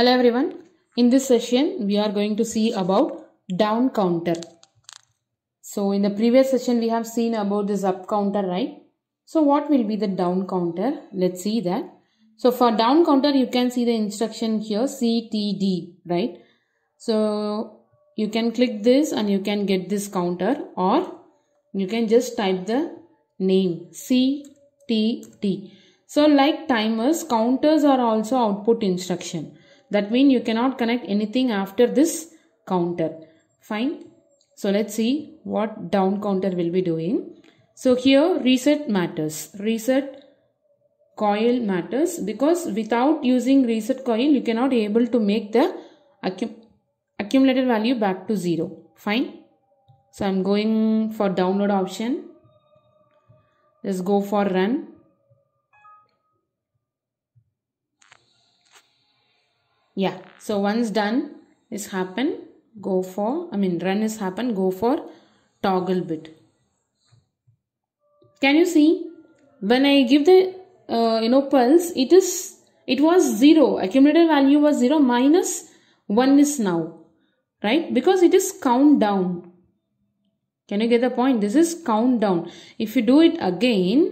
Hello everyone. In this session, we are going to see about down counter. So in the previous session, we have seen about this up counter, right? So what will be the down counter? Let's see that. So for down counter, you can see the instruction here CTD, right? So you can click this and you can get this counter or you can just type the name CTD. So like timers, counters are also output instruction. That means you cannot connect anything after this counter. Fine. So let's see what down counter will be doing. So here reset matters. Reset coil matters because without using reset coil you cannot able to make the accum accumulated value back to 0. Fine. So I'm going for download option. Let's go for run. yeah so once done is happen go for i mean run is happen go for toggle bit can you see when i give the uh, you know pulse it is it was 0 accumulated value was 0 minus 1 is now right because it is countdown can you get the point this is countdown if you do it again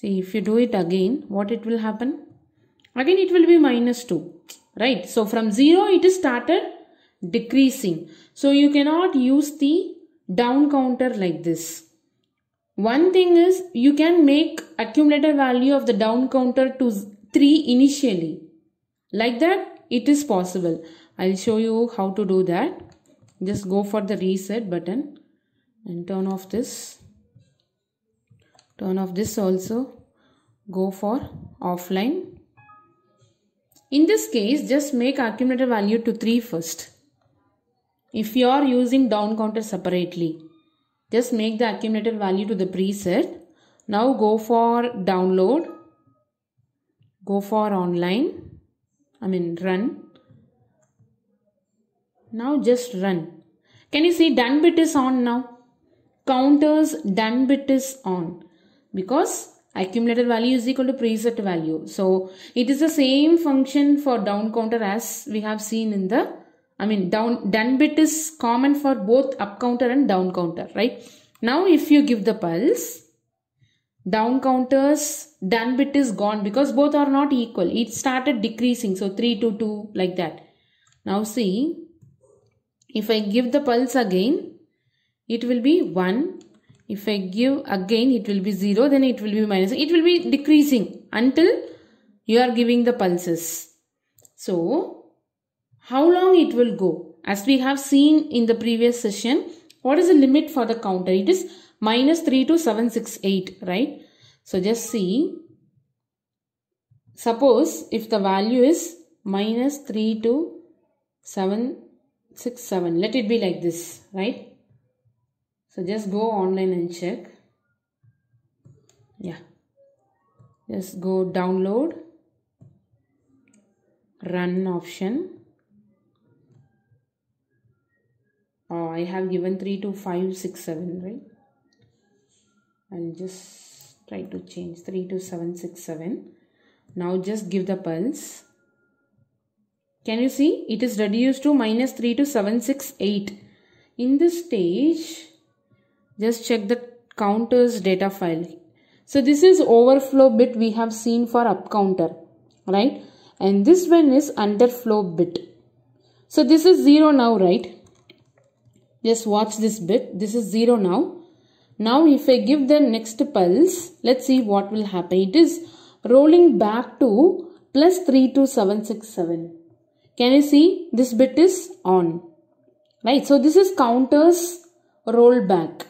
see if you do it again what it will happen again it will be minus 2 right so from 0 it is started decreasing so you cannot use the down counter like this one thing is you can make accumulated value of the down counter to 3 initially like that it is possible i'll show you how to do that just go for the reset button and turn off this turn off this also go for offline in this case, just make accumulator value to 3 first. If you are using down counter separately, just make the accumulator value to the preset. Now go for download, go for online, I mean run. Now just run. Can you see done bit is on now? Counters done bit is on because Accumulated value is equal to preset value. So it is the same function for down counter as we have seen in the, I mean down, done bit is common for both up counter and down counter, right? Now if you give the pulse, down counters done bit is gone because both are not equal. It started decreasing. So 3 to 2 like that. Now see, if I give the pulse again, it will be 1, if I give again it will be 0 then it will be minus. It will be decreasing until you are giving the pulses. So how long it will go? As we have seen in the previous session, what is the limit for the counter? It is minus 3 to 768, right? So just see, suppose if the value is minus 3 to 767, let it be like this, right? so just go online and check yeah just go download run option oh, I have given 3 to 5 6 7 right and just try to change 3 to 7 6 7 now just give the pulse can you see it is reduced to minus 3 to 7 6 8 in this stage just check the counters data file so this is overflow bit we have seen for up counter right and this one is underflow bit so this is 0 now right just watch this bit this is 0 now now if I give the next pulse let's see what will happen it is rolling back to plus 32767 can you see this bit is on right so this is counters roll back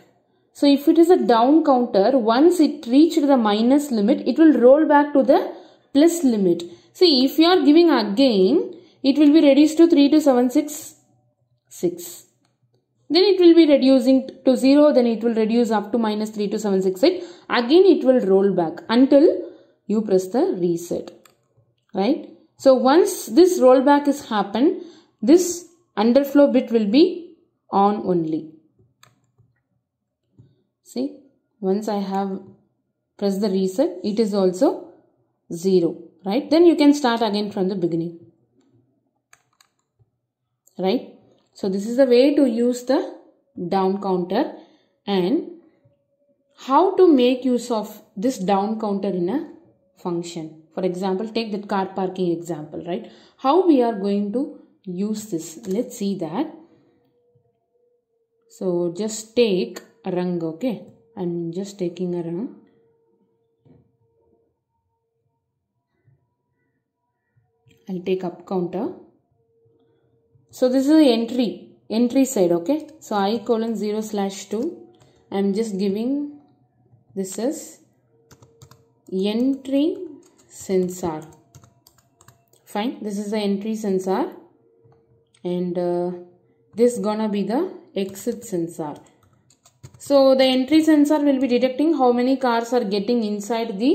so if it is a down counter, once it reached the minus limit, it will roll back to the plus limit. See, if you are giving again, it will be reduced to 3 to 7, 6, 6. Then it will be reducing to 0, then it will reduce up to minus 3 to 7, 6, 8. Again, it will roll back until you press the reset. Right? So once this rollback is happened, this underflow bit will be on only. See, once I have pressed the reset, it is also 0, right? Then you can start again from the beginning, right? So this is the way to use the down counter and how to make use of this down counter in a function. For example, take the car parking example, right? How we are going to use this? Let's see that. So just take rung okay I'm just taking a rung I'll take up counter so this is the entry entry side okay so i colon 0 slash 2 I'm just giving this is entry sensor fine this is the entry sensor and uh, this gonna be the exit sensor so the entry sensor will be detecting how many cars are getting inside the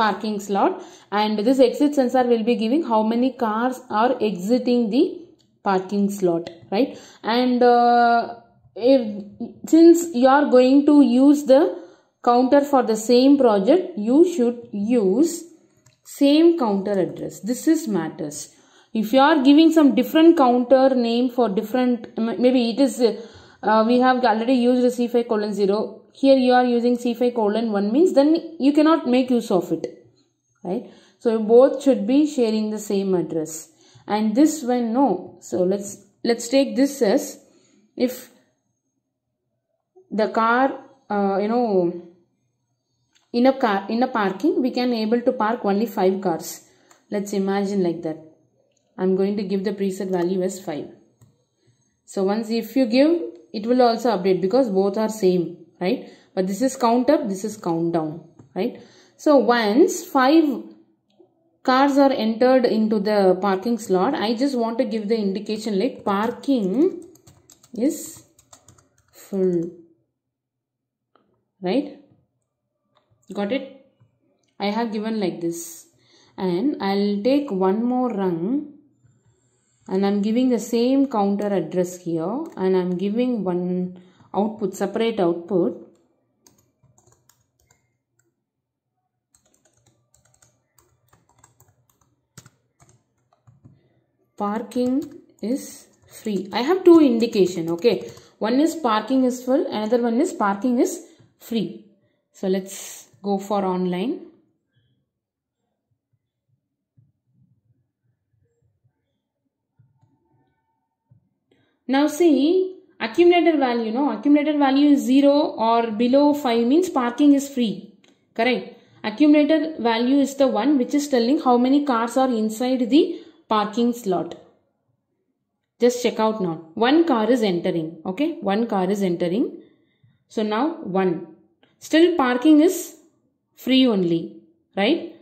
parking slot and this exit sensor will be giving how many cars are exiting the parking slot right and uh, if since you are going to use the counter for the same project you should use same counter address this is matters if you are giving some different counter name for different maybe it is uh, we have already used c5 colon 0 here you are using c5 colon 1 means then you cannot make use of it right so both should be sharing the same address and this one no so let's let's take this as if the car uh, you know in a car in a parking we can able to park only five cars let's imagine like that i'm going to give the preset value as 5 so once if you give it will also update because both are same right but this is count up this is count down right so once five cars are entered into the parking slot i just want to give the indication like parking is full right got it i have given like this and i'll take one more rung and I'm giving the same counter address here and I'm giving one output separate output parking is free I have two indication okay one is parking is full another one is parking is free so let's go for online Now see accumulated value, no? Accumulated value is 0 or below 5 means parking is free. Correct. Accumulated value is the one which is telling how many cars are inside the parking slot. Just check out now. One car is entering. Okay. One car is entering. So now 1. Still parking is free only. Right.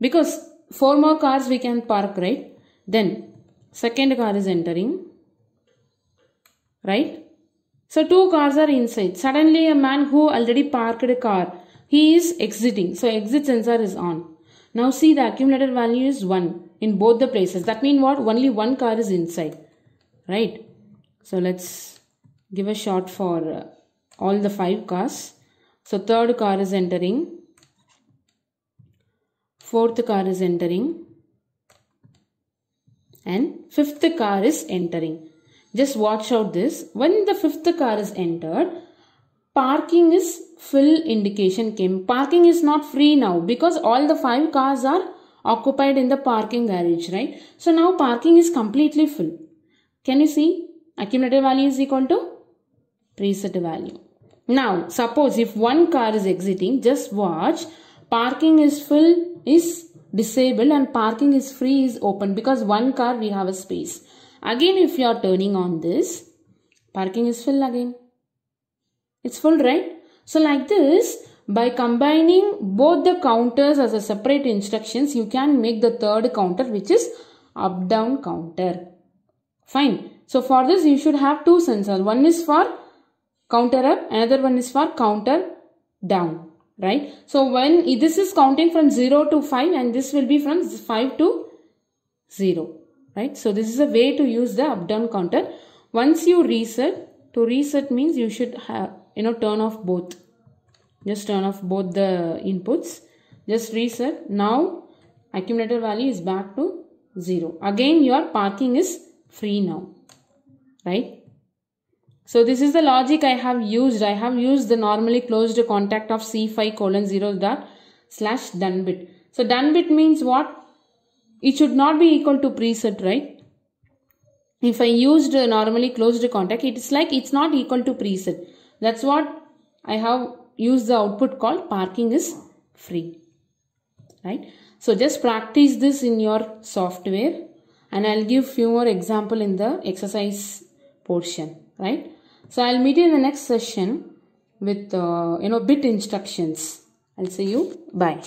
Because 4 more cars we can park. Right. Then second car is entering right? So two cars are inside. Suddenly a man who already parked a car, he is exiting. So exit sensor is on. Now see the accumulated value is 1 in both the places. That means what? Only one car is inside, right? So let's give a shot for uh, all the five cars. So third car is entering. Fourth car is entering. And fifth car is entering. Just watch out this. When the fifth car is entered, parking is full indication came. Parking is not free now because all the five cars are occupied in the parking garage, right? So now parking is completely full. Can you see? Accumulated value is equal to preset value. Now, suppose if one car is exiting, just watch. Parking is full is disabled and parking is free is open because one car we have a space. Again, if you are turning on this, parking is full again. It's full, right? So like this, by combining both the counters as a separate instructions, you can make the third counter which is up-down counter. Fine. So for this, you should have two sensors. One is for counter up, another one is for counter down right so when this is counting from 0 to 5 and this will be from 5 to 0 right so this is a way to use the up down counter once you reset to reset means you should have you know turn off both just turn off both the inputs just reset now accumulator value is back to 0 again your parking is free now right so this is the logic I have used. I have used the normally closed contact of C5 colon 0 dot slash done bit. So done bit means what? it should not be equal to preset right if I used normally closed contact it is like it's not equal to preset that's what I have used the output called parking is free right so just practice this in your software and I'll give few more example in the exercise portion right so I'll meet you in the next session with uh, you know bit instructions I'll see you bye